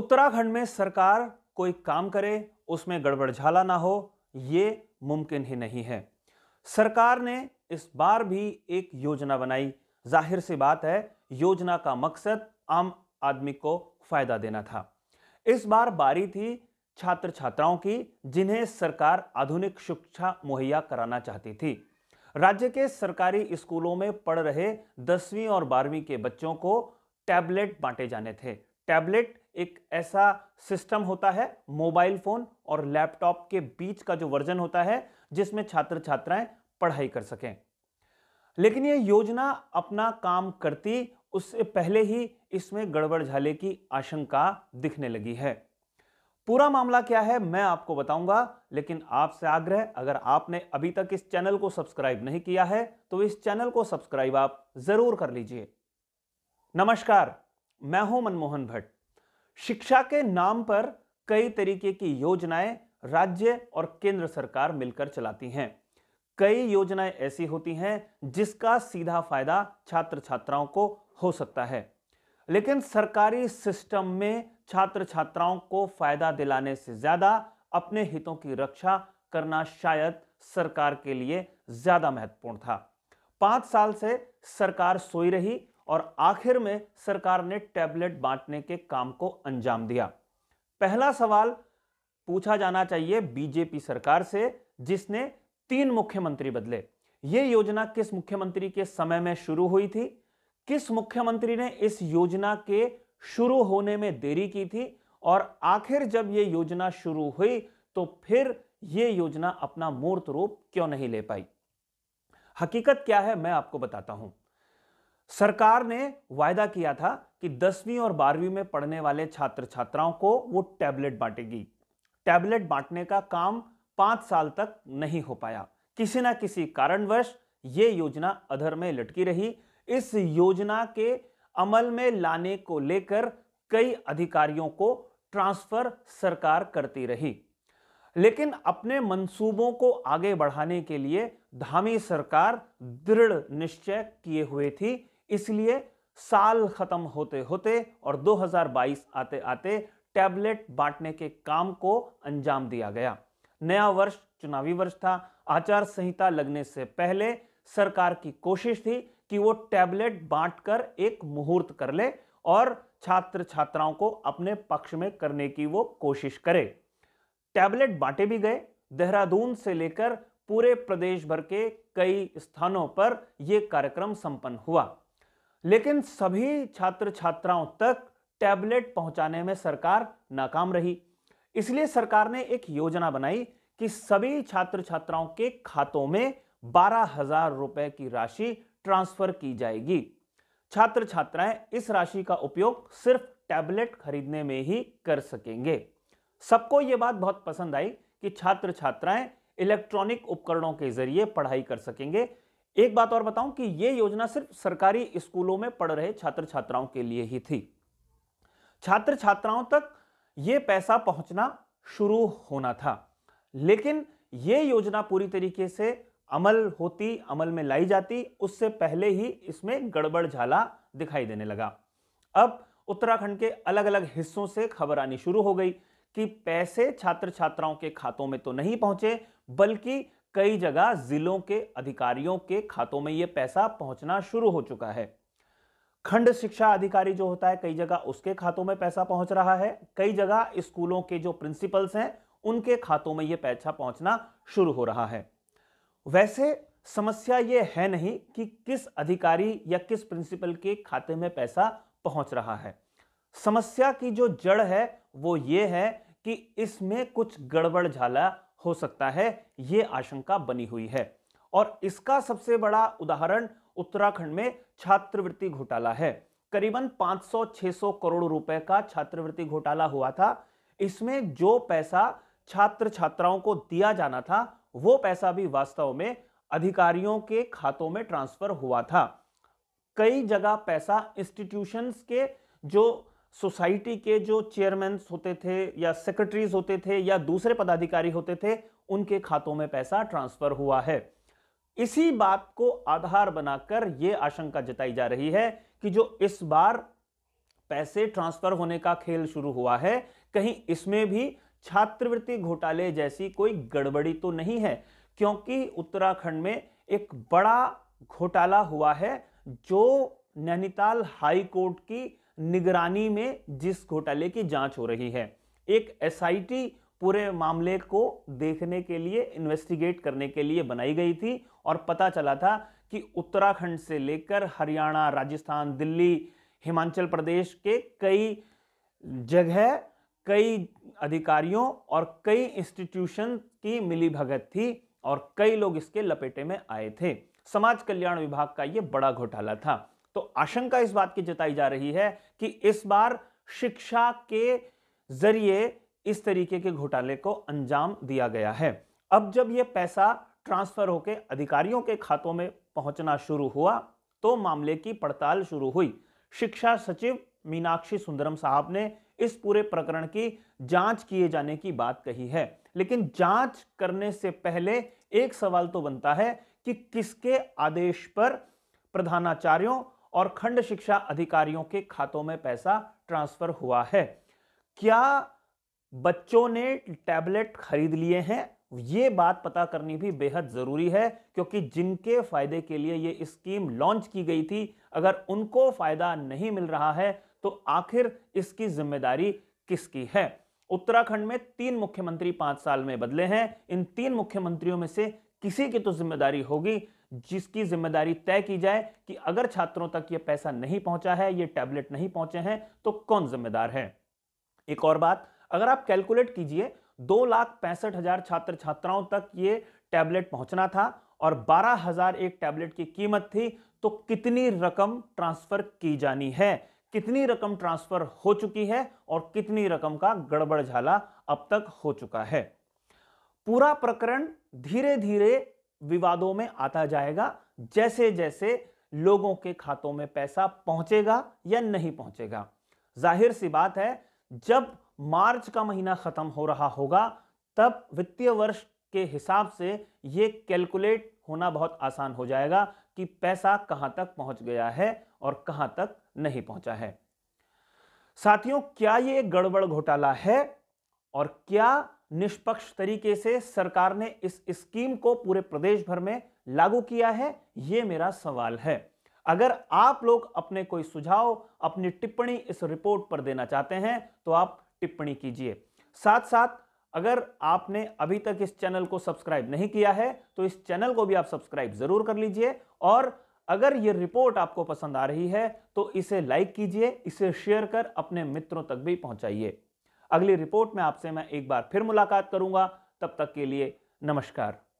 उत्तराखंड में सरकार कोई काम करे उसमें गड़बड़झाला ना हो ये मुमकिन ही नहीं है सरकार ने इस बार भी एक योजना बनाई जाहिर सी बात है योजना का मकसद आम आदमी को फायदा देना था इस बार बारी थी छात्र छात्राओं की जिन्हें सरकार आधुनिक शिक्षा मुहैया कराना चाहती थी राज्य के सरकारी स्कूलों में पढ़ रहे दसवीं और बारहवीं के बच्चों को टैबलेट बांटे जाने थे टैबलेट एक ऐसा सिस्टम होता है मोबाइल फोन और लैपटॉप के बीच का जो वर्जन होता है जिसमें छात्र छात्राएं पढ़ाई कर सकें लेकिन यह योजना अपना काम करती उससे पहले ही इसमें गड़बड़ झाले की आशंका दिखने लगी है पूरा मामला क्या है मैं आपको बताऊंगा लेकिन आपसे आग्रह अगर आपने अभी तक इस चैनल को सब्सक्राइब नहीं किया है तो इस चैनल को सब्सक्राइब आप जरूर कर लीजिए नमस्कार मैं हूं मनमोहन भट्ट शिक्षा के नाम पर कई तरीके की योजनाएं राज्य और केंद्र सरकार मिलकर चलाती हैं कई योजनाएं ऐसी होती हैं जिसका सीधा फायदा छात्र छात्राओं को हो सकता है लेकिन सरकारी सिस्टम में छात्र छात्राओं को फायदा दिलाने से ज्यादा अपने हितों की रक्षा करना शायद सरकार के लिए ज्यादा महत्वपूर्ण था पांच साल से सरकार सोई रही और आखिर में सरकार ने टैबलेट बांटने के काम को अंजाम दिया पहला सवाल पूछा जाना चाहिए बीजेपी सरकार से जिसने तीन मुख्यमंत्री बदले ये योजना किस मुख्यमंत्री के समय में शुरू हुई थी किस मुख्यमंत्री ने इस योजना के शुरू होने में देरी की थी और आखिर जब ये योजना शुरू हुई तो फिर ये योजना अपना मूर्त रूप क्यों नहीं ले पाई हकीकत क्या है मैं आपको बताता हूं सरकार ने वायदा किया था कि दसवीं और बारहवीं में पढ़ने वाले छात्र छात्राओं को वो टैबलेट बांटेगी टैबलेट बांटने का काम पांच साल तक नहीं हो पाया किसी ना किसी कारणवश ये योजना अधर में लटकी रही इस योजना के अमल में लाने को लेकर कई अधिकारियों को ट्रांसफर सरकार करती रही लेकिन अपने मंसूबों को आगे बढ़ाने के लिए धामी सरकार दृढ़ निश्चय किए हुए थी इसलिए साल खत्म होते होते और 2022 आते आते टैबलेट बांटने के काम को अंजाम दिया गया नया वर्ष चुनावी वर्ष था आचार संहिता लगने से पहले सरकार की कोशिश थी कि वो टैबलेट बांटकर एक मुहूर्त कर ले और छात्र छात्राओं को अपने पक्ष में करने की वो कोशिश करे टैबलेट बांटे भी गए देहरादून से लेकर पूरे प्रदेश भर के कई स्थानों पर यह कार्यक्रम संपन्न हुआ लेकिन सभी छात्र छात्राओं तक टैबलेट पहुंचाने में सरकार नाकाम रही इसलिए सरकार ने एक योजना बनाई कि सभी छात्र छात्राओं के खातों में बारह हजार रुपए की राशि ट्रांसफर की जाएगी छात्र छात्राएं इस राशि का उपयोग सिर्फ टैबलेट खरीदने में ही कर सकेंगे सबको ये बात बहुत पसंद आई कि छात्र छात्राएं इलेक्ट्रॉनिक उपकरणों के जरिए पढ़ाई कर सकेंगे एक बात और बताऊं कि ये योजना सिर्फ सरकारी स्कूलों में पढ़ रहे छात्र छात्राओं के लिए ही थी छात्र छात्राओं तक यह पैसा पहुंचना शुरू होना था लेकिन यह योजना पूरी तरीके से अमल होती अमल में लाई जाती उससे पहले ही इसमें गड़बड़ झाला दिखाई देने लगा अब उत्तराखंड के अलग अलग हिस्सों से खबर आनी शुरू हो गई कि पैसे छात्र छात्राओं के खातों में तो नहीं पहुंचे बल्कि कई जगह जिलों के अधिकारियों के खातों में यह पैसा पहुंचना शुरू हो चुका है खंड शिक्षा अधिकारी जो होता है कई जगह उसके खातों में पैसा पहुंच रहा है कई जगह स्कूलों के जो प्रिंसिपल्स हैं उनके खातों में यह पैसा पहुंचना शुरू हो रहा है वैसे समस्या यह है नहीं कि किस अधिकारी या किस प्रिंसिपल के खाते में पैसा पहुंच रहा है समस्या की जो जड़ है वो ये है कि इसमें कुछ गड़बड़ झाला हो सकता है ये आशंका बनी हुई है और इसका सबसे बड़ा उदाहरण उत्तराखंड में छात्रवृत्ति घोटाला है करीबन 500-600 करोड़ रुपए का छात्रवृत्ति घोटाला हुआ था इसमें जो पैसा छात्र छात्राओं को दिया जाना था वो पैसा भी वास्तव में अधिकारियों के खातों में ट्रांसफर हुआ था कई जगह पैसा इंस्टीट्यूशंस के जो सोसाइटी के जो चेयरमैन होते थे या सेक्रेटरीज होते थे या दूसरे पदाधिकारी होते थे उनके खातों में पैसा ट्रांसफर हुआ है इसी बात को आधार बनाकर यह आशंका जताई जा रही है कि जो इस बार पैसे ट्रांसफर होने का खेल शुरू हुआ है कहीं इसमें भी छात्रवृत्ति घोटाले जैसी कोई गड़बड़ी तो नहीं है क्योंकि उत्तराखंड में एक बड़ा घोटाला हुआ है जो नैनीताल हाई कोर्ट की निगरानी में जिस घोटाले की जांच हो रही है एक एसआईटी पूरे मामले को देखने के लिए इन्वेस्टिगेट करने के लिए बनाई गई थी और पता चला था कि उत्तराखंड से लेकर हरियाणा राजस्थान दिल्ली हिमाचल प्रदेश के कई जगह कई अधिकारियों और कई इंस्टीट्यूशन की मिलीभगत थी और कई लोग इसके लपेटे में आए थे समाज कल्याण विभाग का ये बड़ा घोटाला था तो आशंका इस बात की जताई जा रही है कि इस बार शिक्षा के जरिए इस तरीके के घोटाले को अंजाम दिया गया है अब जब यह पैसा ट्रांसफर होकर अधिकारियों के खातों में पहुंचना शुरू हुआ तो मामले की पड़ताल शुरू हुई शिक्षा सचिव मीनाक्षी सुंदरम साहब ने इस पूरे प्रकरण की जांच किए जाने की बात कही है लेकिन जांच करने से पहले एक सवाल तो बनता है कि किसके आदेश पर प्रधानाचार्यों और खंड शिक्षा अधिकारियों के खातों में पैसा ट्रांसफर हुआ है क्या बच्चों ने टैबलेट खरीद लिए हैं ये बात पता करनी भी बेहद ज़रूरी है क्योंकि जिनके फायदे के लिए ये स्कीम लॉन्च की गई थी अगर उनको फायदा नहीं मिल रहा है तो आखिर इसकी जिम्मेदारी किसकी है उत्तराखंड में तीन मुख्यमंत्री पांच साल में बदले हैं इन तीन मुख्यमंत्रियों में से किसी की तो जिम्मेदारी होगी जिसकी जिम्मेदारी तय की जाए कि अगर छात्रों तक यह पैसा नहीं पहुंचा है ये टैबलेट नहीं पहुंचे हैं तो कौन जिम्मेदार है एक और बात अगर आप कैलकुलेट कीजिए दो लाख पैंसठ हजार छात्र छात्राओं तक ये टैबलेट पहुंचना था और बारह हजार एक टैबलेट की कीमत थी तो कितनी रकम ट्रांसफर की जानी है कितनी रकम ट्रांसफर हो चुकी है और कितनी रकम का गड़बड़ झाला अब तक हो चुका है पूरा प्रकरण धीरे धीरे विवादों में आता जाएगा जैसे जैसे लोगों के खातों में पैसा पहुंचेगा या नहीं पहुंचेगा जाहिर सी बात है जब मार्च का महीना खत्म हो रहा होगा तब वित्तीय वर्ष के हिसाब से यह कैलकुलेट होना बहुत आसान हो जाएगा कि पैसा कहां तक पहुंच गया है और कहां तक नहीं पहुंचा है साथियों क्या ये गड़बड़ घोटाला है और क्या निष्पक्ष तरीके से सरकार ने इस स्कीम को पूरे प्रदेश भर में लागू किया है ये मेरा सवाल है अगर आप लोग अपने कोई सुझाव अपनी टिप्पणी इस रिपोर्ट पर देना चाहते हैं तो आप टिप्पणी कीजिए साथ साथ अगर आपने अभी तक इस चैनल को सब्सक्राइब नहीं किया है तो इस चैनल को भी आप सब्सक्राइब जरूर कर लीजिए और अगर ये रिपोर्ट आपको पसंद आ रही है तो इसे लाइक कीजिए इसे शेयर कर अपने मित्रों तक भी पहुंचाइए अगली रिपोर्ट में आपसे मैं एक बार फिर मुलाकात करूंगा तब तक के लिए नमस्कार